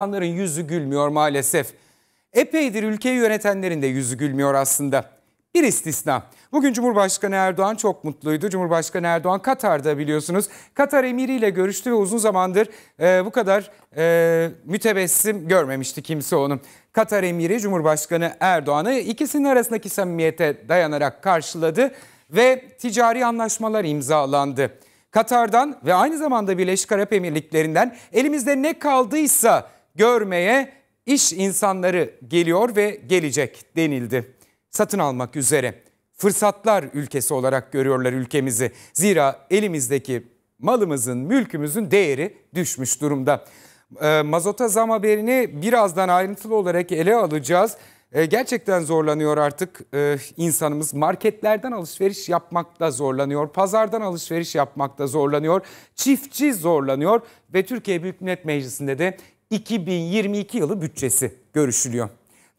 İnsanların yüzü gülmüyor maalesef. Epeydir ülkeyi yönetenlerin de yüzü gülmüyor aslında. Bir istisna. Bugün Cumhurbaşkanı Erdoğan çok mutluydu. Cumhurbaşkanı Erdoğan Katar'da biliyorsunuz. Katar emiriyle görüştü ve uzun zamandır e, bu kadar e, mütebessim görmemişti kimse onu. Katar emiri Cumhurbaşkanı Erdoğan'ı ikisinin arasındaki samimiyete dayanarak karşıladı ve ticari anlaşmalar imzalandı. Katar'dan ve aynı zamanda Birleşik Arap Emirlikleri'nden elimizde ne kaldıysa görmeye iş insanları geliyor ve gelecek denildi. Satın almak üzere fırsatlar ülkesi olarak görüyorlar ülkemizi. Zira elimizdeki malımızın, mülkümüzün değeri düşmüş durumda. E, mazota zam haberini birazdan ayrıntılı olarak ele alacağız. E, gerçekten zorlanıyor artık e, insanımız. Marketlerden alışveriş yapmakta zorlanıyor. Pazardan alışveriş yapmakta zorlanıyor. Çiftçi zorlanıyor. Ve Türkiye Büyük Millet Meclisi'nde de 2022 yılı bütçesi görüşülüyor.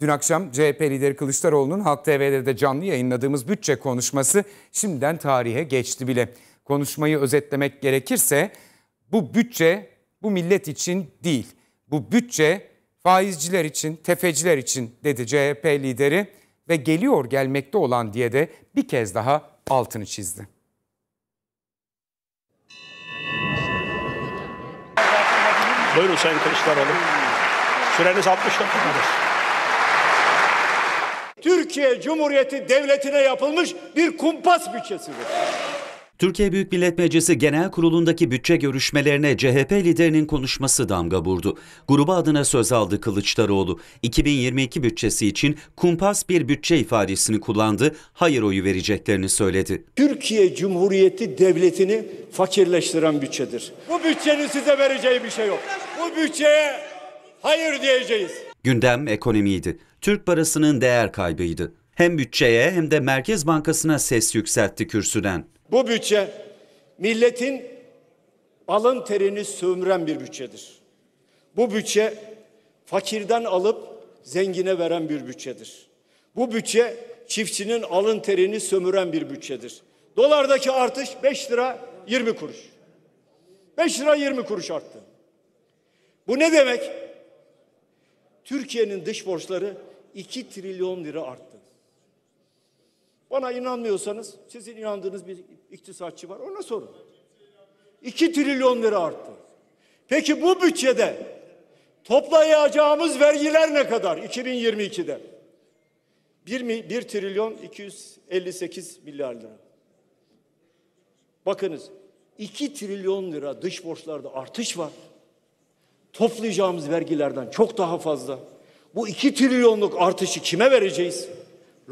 Dün akşam CHP lideri Kılıçdaroğlu'nun Halk TV'de de canlı yayınladığımız bütçe konuşması şimdiden tarihe geçti bile. Konuşmayı özetlemek gerekirse bu bütçe bu millet için değil. Bu bütçe faizciler için, tefeciler için dedi CHP lideri ve geliyor gelmekte olan diye de bir kez daha altını çizdi. Buyurun Sayın Kılıçdaroğlu. Süreniz 60 dakikadır. Türkiye Cumhuriyeti Devleti'ne yapılmış bir kumpas bütçesidir. Türkiye Büyük Millet Meclisi Genel Kurulu'ndaki bütçe görüşmelerine CHP liderinin konuşması damga vurdu. Gruba adına söz aldı Kılıçdaroğlu. 2022 bütçesi için kumpas bir bütçe ifadesini kullandı, hayır oyu vereceklerini söyledi. Türkiye Cumhuriyeti Devleti'ni fakirleştiren bütçedir. Bu bütçenin size vereceği bir şey yok. Bu bütçeye hayır diyeceğiz. Gündem ekonomiydi. Türk parasının değer kaybıydı. Hem bütçeye hem de Merkez Bankası'na ses yükseltti kürsüden. Bu bütçe milletin alın terini sömüren bir bütçedir. Bu bütçe fakirden alıp zengine veren bir bütçedir. Bu bütçe çiftçinin alın terini sömüren bir bütçedir. Dolardaki artış 5 lira 20 kuruş. 5 lira 20 kuruş arttı. Bu ne demek? Türkiye'nin dış borçları 2 trilyon lira arttı. Bana inanmıyorsanız sizin inandığınız bir iktisatçı var ona sorun. 2 trilyon lira arttı. Peki bu bütçede toplayacağımız vergiler ne kadar 2022'de? 1, 1 trilyon 258 milyar lira. Bakınız 2 trilyon lira dış borçlarda artış var. Toplayacağımız vergilerden çok daha fazla. Bu 2 trilyonluk artışı kime vereceğiz?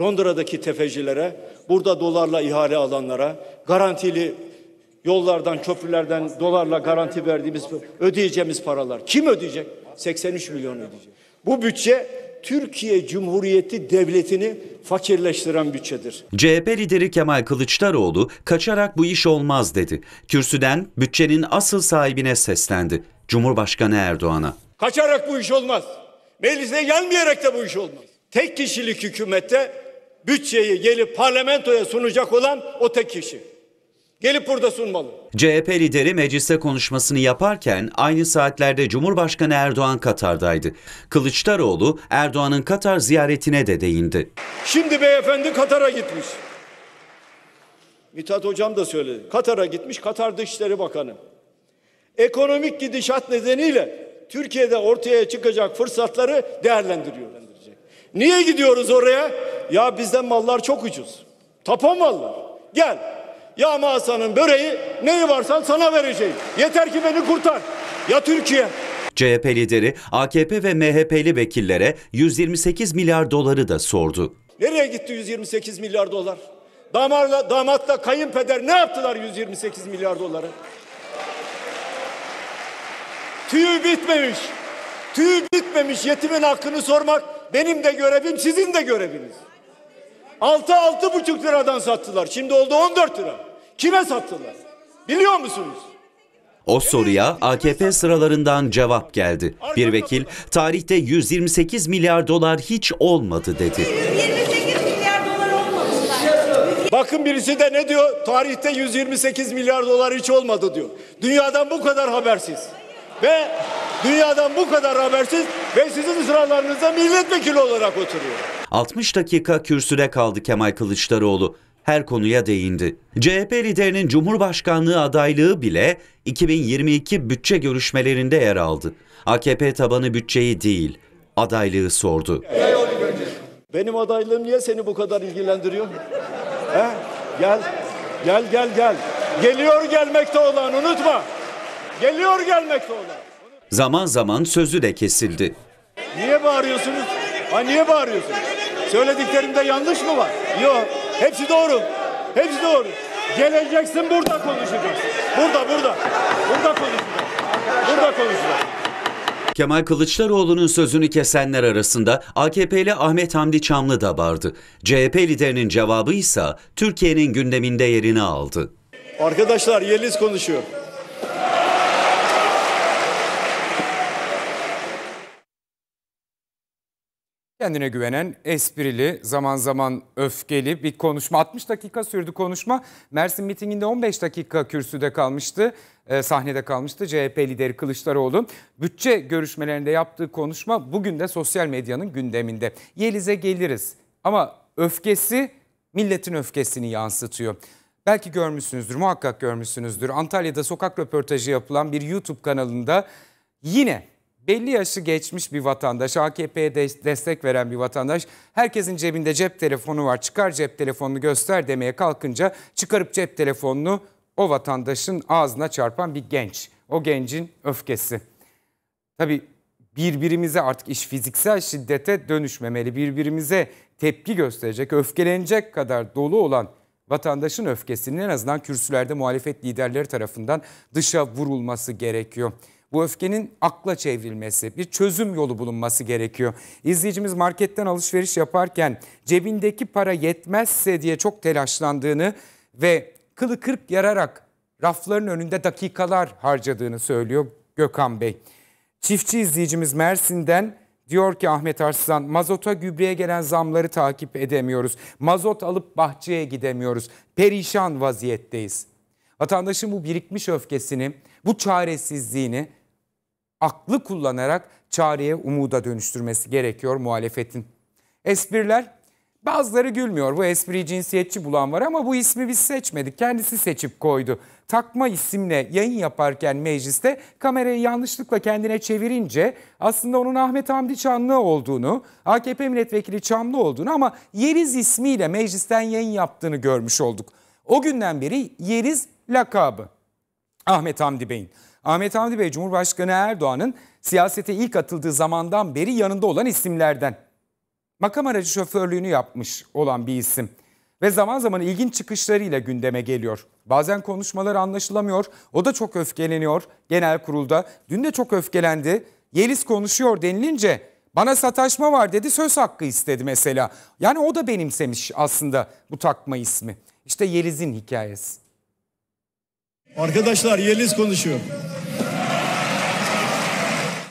Londra'daki tefecilere, burada dolarla ihale alanlara, garantili yollardan, köprülerden dolarla garanti verdiğimiz, ödeyeceğimiz paralar. Kim ödeyecek? 83 milyon ödeyecek. Bu bütçe Türkiye Cumhuriyeti Devleti'ni fakirleştiren bütçedir. CHP lideri Kemal Kılıçdaroğlu kaçarak bu iş olmaz dedi. Kürsüden bütçenin asıl sahibine seslendi. Cumhurbaşkanı Erdoğan'a. Kaçarak bu iş olmaz. Meclise gelmeyerek de bu iş olmaz. Tek kişilik hükümette bütçeyi gelip parlamentoya sunacak olan o tek kişi. Gelip burada sunmalı. CHP lideri mecliste konuşmasını yaparken aynı saatlerde Cumhurbaşkanı Erdoğan Katar'daydı. Kılıçdaroğlu Erdoğan'ın Katar ziyaretine de değindi. Şimdi beyefendi Katar'a gitmiş. Mithat Hocam da söyledi. Katar'a gitmiş Katar Dışişleri Bakanı. Ekonomik gidişat nedeniyle Türkiye'de ortaya çıkacak fırsatları değerlendiriyor. Niye gidiyoruz oraya? Ya bizden mallar çok ucuz. Tapan mallar. Gel. Ya masanın böreği neyi varsa sana vereceğim. Yeter ki beni kurtar. Ya Türkiye. CHP lideri AKP ve MHP'li vekillere 128 milyar doları da sordu. Nereye gitti 128 milyar dolar? Damarla, damatla kayınpeder ne yaptılar 128 milyar doları? Tüyü bitmemiş. Tüyü bitmemiş yetimin hakkını sormak benim de görevim sizin de göreviniz. Altı altı buçuk liradan sattılar. Şimdi oldu on dört lira. Kime sattılar? Biliyor musunuz? O soruya AKP sıralarından cevap geldi. Bir vekil tarihte 128 milyar dolar hiç olmadı dedi. 128 milyar dolar olmadı. Bakın birisi de ne diyor? Tarihte 128 milyar dolar hiç olmadı diyor. Dünyadan bu kadar habersiz. Ve dünyadan bu kadar habersiz ve sizin ısrarlarınızda milletvekili olarak oturuyor. 60 dakika kürsüde kaldı Kemal Kılıçdaroğlu. Her konuya değindi. CHP liderinin Cumhurbaşkanlığı adaylığı bile 2022 bütçe görüşmelerinde yer aldı. AKP tabanı bütçeyi değil, adaylığı sordu. Benim adaylığım niye seni bu kadar ilgilendiriyor? He? Gel, gel, gel, gel. Geliyor gelmekte olan unutma. Geliyor gelmekte olan. Zaman zaman sözü de kesildi. Niye bağırıyorsunuz? Ha niye bağırıyorsunuz? Söylediklerimde yanlış mı var? Yok. Hepsi doğru. Hepsi doğru. Geleceksin burada konuşacağız. Burada burada. Burada konuşacağız. Burada konuşacağız. Kemal Kılıçdaroğlu'nun sözünü kesenler arasında AKP'li Ahmet Hamdi Çamlı da vardı. CHP liderinin cevabı ise Türkiye'nin gündeminde yerini aldı. Arkadaşlar Yeliz konuşuyor. Kendine güvenen, esprili, zaman zaman öfkeli bir konuşma. 60 dakika sürdü konuşma. Mersin mitinginde 15 dakika kürsüde kalmıştı, e, sahnede kalmıştı CHP lideri Kılıçdaroğlu. Bütçe görüşmelerinde yaptığı konuşma bugün de sosyal medyanın gündeminde. Yeliz'e geliriz ama öfkesi milletin öfkesini yansıtıyor. Belki görmüşsünüzdür, muhakkak görmüşsünüzdür. Antalya'da sokak röportajı yapılan bir YouTube kanalında yine belli yaşı geçmiş bir vatandaş, AKP'ye destek veren bir vatandaş herkesin cebinde cep telefonu var çıkar cep telefonunu göster demeye kalkınca çıkarıp cep telefonunu o vatandaşın ağzına çarpan bir genç. O gencin öfkesi. Tabii birbirimize artık iş fiziksel şiddete dönüşmemeli. Birbirimize tepki gösterecek, öfkelenecek kadar dolu olan vatandaşın öfkesinin en azından kürsülerde muhalefet liderleri tarafından dışa vurulması gerekiyor. Bu öfkenin akla çevrilmesi, bir çözüm yolu bulunması gerekiyor. İzleyicimiz marketten alışveriş yaparken cebindeki para yetmezse diye çok telaşlandığını ve kılı kırk yararak rafların önünde dakikalar harcadığını söylüyor Gökhan Bey. Çiftçi izleyicimiz Mersin'den diyor ki Ahmet Arslan mazota gübreye gelen zamları takip edemiyoruz. Mazot alıp bahçeye gidemiyoruz. Perişan vaziyetteyiz. Vatandaşın bu birikmiş öfkesini, bu çaresizliğini aklı kullanarak çareye umuda dönüştürmesi gerekiyor muhalefetin. Espriler bazıları gülmüyor. Bu espriyi cinsiyetçi bulan var ama bu ismi biz seçmedik. Kendisi seçip koydu. Takma isimle yayın yaparken mecliste kamerayı yanlışlıkla kendine çevirince aslında onun Ahmet Hamdi Çanlı olduğunu, AKP milletvekili Çamlı olduğunu ama Yeriz ismiyle meclisten yayın yaptığını görmüş olduk. O günden beri Yeriz lakabı Ahmet Hamdi Bey'in. Ahmet Hamdi Bey Cumhurbaşkanı Erdoğan'ın siyasete ilk atıldığı zamandan beri yanında olan isimlerden. Makam aracı şoförlüğünü yapmış olan bir isim ve zaman zaman ilginç çıkışlarıyla gündeme geliyor. Bazen konuşmalar anlaşılamıyor. O da çok öfkeleniyor genel kurulda. Dün de çok öfkelendi. Yeliz konuşuyor denilince bana sataşma var dedi söz hakkı istedi mesela. Yani o da benimsemiş aslında bu takma ismi. İşte Yeliz'in hikayesi. Arkadaşlar Yeliz konuşuyor.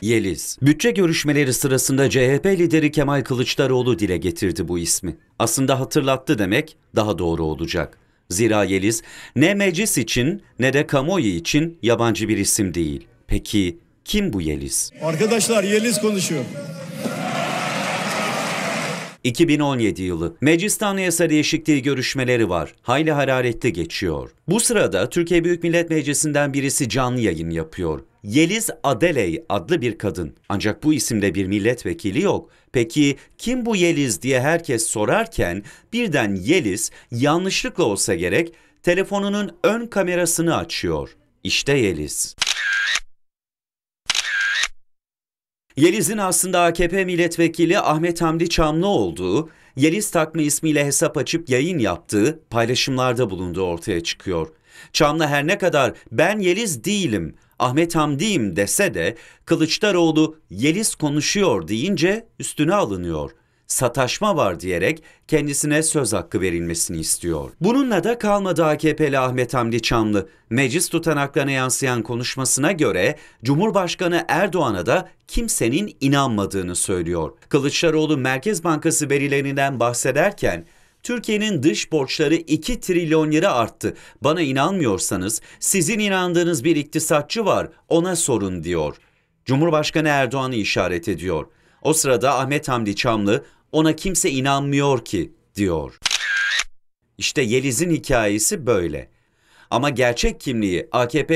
Yeliz. Bütçe görüşmeleri sırasında CHP lideri Kemal Kılıçdaroğlu dile getirdi bu ismi. Aslında hatırlattı demek daha doğru olacak. Zira Yeliz ne meclis için ne de kamuoyu için yabancı bir isim değil. Peki kim bu Yeliz? Arkadaşlar Yeliz konuşuyor. 2017 yılı. Meclis Anayasa Değişikliği görüşmeleri var. Hayli hararetli geçiyor. Bu sırada Türkiye Büyük Millet Meclisi'nden birisi canlı yayın yapıyor. Yeliz Adeley adlı bir kadın. Ancak bu isimde bir milletvekili yok. Peki kim bu Yeliz diye herkes sorarken birden Yeliz yanlışlıkla olsa gerek telefonunun ön kamerasını açıyor. İşte Yeliz. Yeliz'in aslında AKP milletvekili Ahmet Hamdi Çamlı olduğu, Yeliz takma ismiyle hesap açıp yayın yaptığı paylaşımlarda bulunduğu ortaya çıkıyor. Çamlı her ne kadar ben Yeliz değilim Ahmet Hamdi'yim dese de Kılıçdaroğlu Yeliz konuşuyor deyince üstüne alınıyor. Sataşma var diyerek kendisine söz hakkı verilmesini istiyor. Bununla da kalmadı AKP'li Ahmet Hamdi Çamlı. Meclis tutanaklarına yansıyan konuşmasına göre Cumhurbaşkanı Erdoğan'a da kimsenin inanmadığını söylüyor. Kılıçdaroğlu Merkez Bankası verilerinden bahsederken Türkiye'nin dış borçları 2 trilyon lira arttı. Bana inanmıyorsanız sizin inandığınız bir iktisatçı var ona sorun diyor. Cumhurbaşkanı Erdoğan'ı işaret ediyor. O sırada Ahmet Hamdi Çamlı ona kimse inanmıyor ki diyor. İşte Yeliz'in hikayesi böyle. Ama gerçek kimliği AKP